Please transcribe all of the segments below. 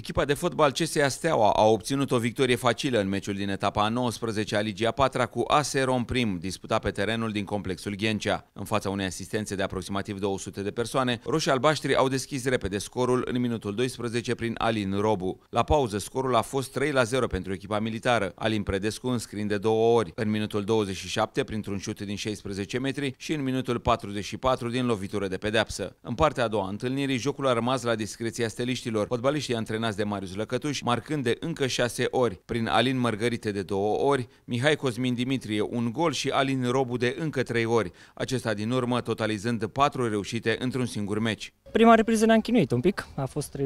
Echipa de fotbal CSEA Steaua a obținut o victorie facilă în meciul din etapa a 19 a Ligii a 4 cu Aseron Prim, disputat pe terenul din complexul Ghencea. În fața unei asistențe de aproximativ 200 de persoane, roșii albaștri au deschis repede scorul în minutul 12 prin Alin Robu. La pauză, scorul a fost 3 0 pentru echipa militară, Alin Predescu înscrind de două ori, în minutul 27 printr-un șut din 16 metri și în minutul 44 din lovitură de pedepsă. În partea a doua a întâlnirii, jocul a rămas la discreția steliștilor. Fotbaliștii antrenați antrenați de Marius Lăcătuș, marcând de încă 6 ori, prin Alin Mărgărite de 2 ori, Mihai Cosmin Dimitrie un gol și Alin Robu de încă 3 ori, acesta din urmă totalizând 4 reușite într-un singur meci. Prima repriză ne a chinuit un pic, a fost 3-0,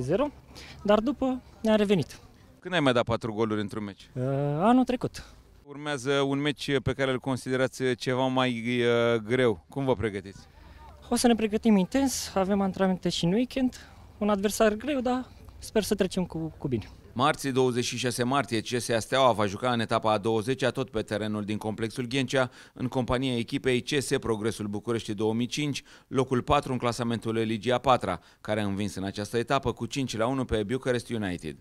dar după ne a revenit. Când ai mai dat 4 goluri într-un meci? Uh, anul trecut. Urmează un meci pe care îl considerați ceva mai uh, greu. Cum vă pregătiți? O să ne pregătim intens, avem antrenamente și în weekend, un adversar greu, dar sper să trecem cu, cu bine. Marții 26 martie, CSA Steaua va juca în etapa a 20-a tot pe terenul din complexul Ghencea, în compania echipei CS Progresul București 2005, locul 4 în clasamentul Eligia 4 care a învins în această etapă cu 5 la 1 pe Bucharest United.